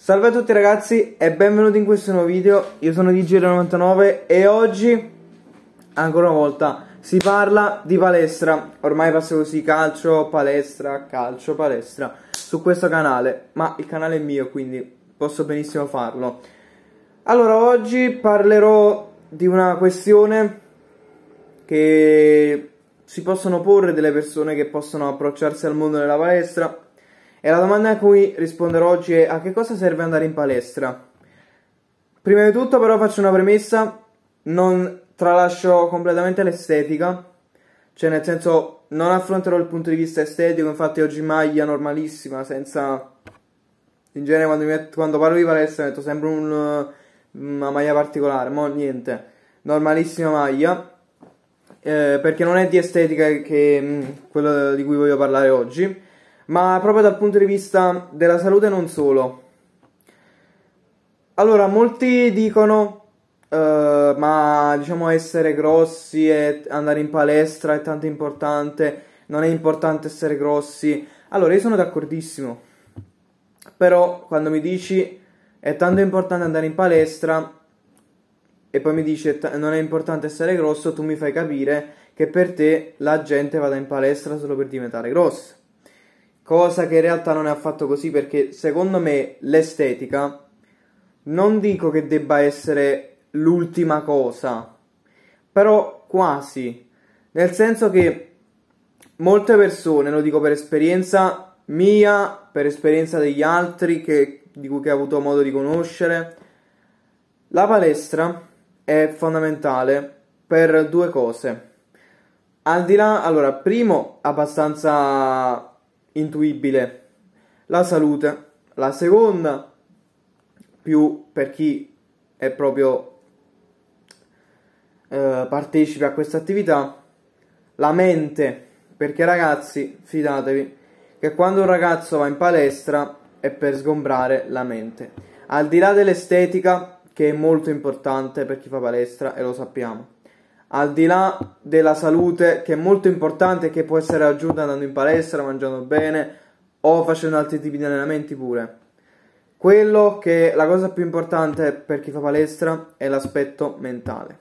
Salve a tutti ragazzi e benvenuti in questo nuovo video, io sono dj 99 e oggi, ancora una volta, si parla di palestra, ormai passa così calcio, palestra, calcio, palestra, su questo canale, ma il canale è mio quindi posso benissimo farlo. Allora, oggi parlerò di una questione che si possono porre delle persone che possono approcciarsi al mondo della palestra e la domanda a cui risponderò oggi è a che cosa serve andare in palestra? Prima di tutto però faccio una premessa, non tralascio completamente l'estetica, cioè nel senso non affronterò il punto di vista estetico, infatti oggi maglia normalissima, senza... In genere quando, metto, quando parlo di palestra metto sempre un, una maglia particolare, ma niente, normalissima maglia, eh, perché non è di estetica che, mh, mm, quello di cui voglio parlare oggi ma proprio dal punto di vista della salute non solo. Allora, molti dicono, uh, ma diciamo essere grossi e andare in palestra è tanto importante, non è importante essere grossi. Allora, io sono d'accordissimo, però quando mi dici è tanto importante andare in palestra e poi mi dici non è importante essere grosso, tu mi fai capire che per te la gente vada in palestra solo per diventare grossa cosa che in realtà non è affatto così perché secondo me l'estetica non dico che debba essere l'ultima cosa, però quasi, nel senso che molte persone, lo dico per esperienza mia, per esperienza degli altri che, di cui ho avuto modo di conoscere, la palestra è fondamentale per due cose. Al di là, allora, primo, abbastanza intuibile la salute, la seconda più per chi è proprio eh, partecipe a questa attività, la mente, perché ragazzi, fidatevi che quando un ragazzo va in palestra è per sgombrare la mente. Al di là dell'estetica, che è molto importante per chi fa palestra e lo sappiamo al di là della salute che è molto importante che può essere raggiunta andando in palestra, mangiando bene o facendo altri tipi di allenamenti pure. Quello che la cosa più importante per chi fa palestra è l'aspetto mentale.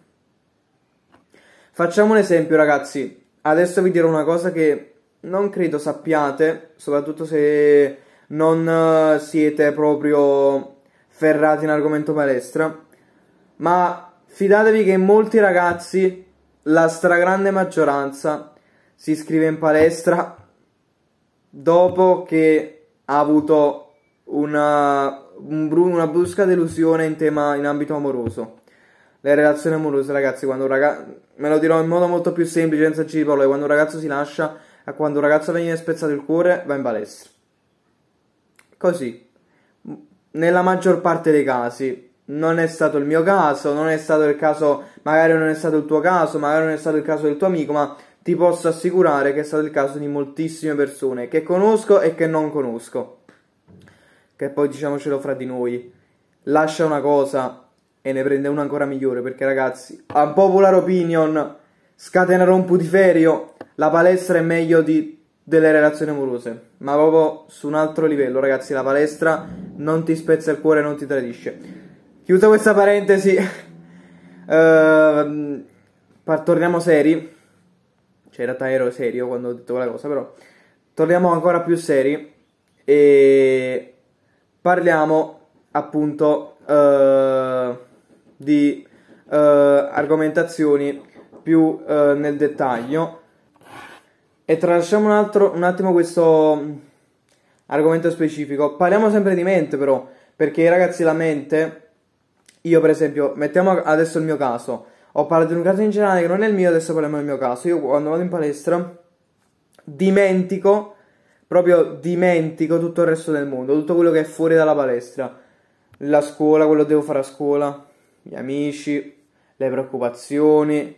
Facciamo un esempio ragazzi, adesso vi dirò una cosa che non credo sappiate, soprattutto se non eh, siete proprio ferrati in argomento palestra, ma Fidatevi che molti ragazzi, la stragrande maggioranza, si iscrive in palestra dopo che ha avuto una, un bru- una brusca delusione in, tema, in ambito amoroso. Le relazioni amorose, ragazzi, quando un ragazzo... Me lo dirò in modo molto più semplice, senza cipolle, quando un ragazzo si lascia a quando un ragazzo viene spezzato il cuore, va in palestra. Così. Nella maggior parte dei casi, non è stato il mio caso, non è stato il caso, magari non è stato il tuo caso, magari non è stato il caso del tuo amico, ma ti posso assicurare che è stato il caso di moltissime persone che conosco e che non conosco. Che poi diciamocelo fra di noi, lascia una cosa e ne prende una ancora migliore, perché ragazzi, a popular opinion, scatenare un putiferio, la palestra è meglio di delle relazioni amorose, ma proprio su un altro livello, ragazzi, la palestra non ti spezza il cuore, non ti tradisce. Chiusa questa parentesi. uh, torniamo seri. Cioè, in realtà ero serio quando ho detto quella cosa, però. Torniamo ancora più seri. E parliamo appunto uh, di uh, argomentazioni più eh, nel dettaglio. E tralasciamo un, altro, un attimo questo argomento specifico. Parliamo sempre di mente, però, perché ragazzi, la mente io per esempio, mettiamo adesso il mio caso, ho parlato di un caso in generale che non è il mio, adesso parliamo del mio caso, io quando vado in palestra dimentico, proprio dimentico tutto il resto del mondo, tutto quello che è fuori dalla palestra, la scuola, quello che devo fare a scuola, gli amici, le preoccupazioni,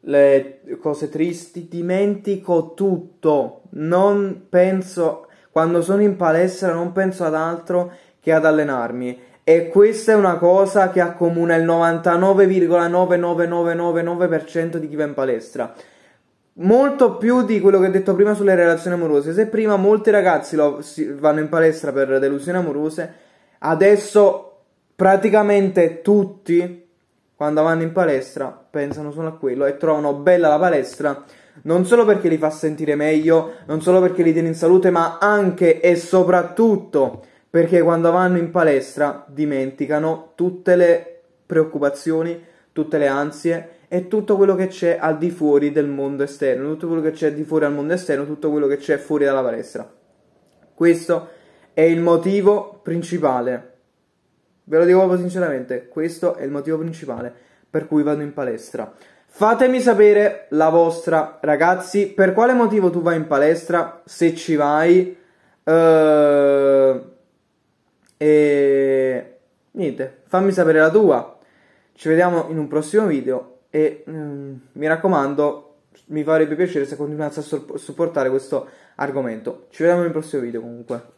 le cose tristi, dimentico tutto, non penso, quando sono in palestra non penso ad altro che ad allenarmi e questa è una cosa che accomuna il 99,99999% di chi va in palestra. Molto più di quello che ho detto prima sulle relazioni amorose. Se prima molti ragazzi lo, si, vanno in palestra per delusioni amorose, adesso praticamente tutti, quando vanno in palestra, pensano solo a quello e trovano bella la palestra non solo perché li fa sentire meglio, non solo perché li tiene in salute, ma anche e soprattutto perché quando vanno in palestra dimenticano tutte le preoccupazioni, tutte le ansie e tutto quello che c'è al di fuori del mondo esterno, tutto quello che c'è di fuori al mondo esterno, tutto quello che c'è fuori dalla palestra. Questo è il motivo principale. Ve lo dico proprio sinceramente, questo è il motivo principale per cui vado in palestra. Fatemi sapere la vostra, ragazzi, per quale motivo tu vai in palestra, se ci vai. Eh... E niente, fammi sapere la tua. Ci vediamo in un prossimo video e mm, mi raccomando, mi farebbe piacere se continuassi a supportare questo argomento. Ci vediamo nel prossimo video comunque.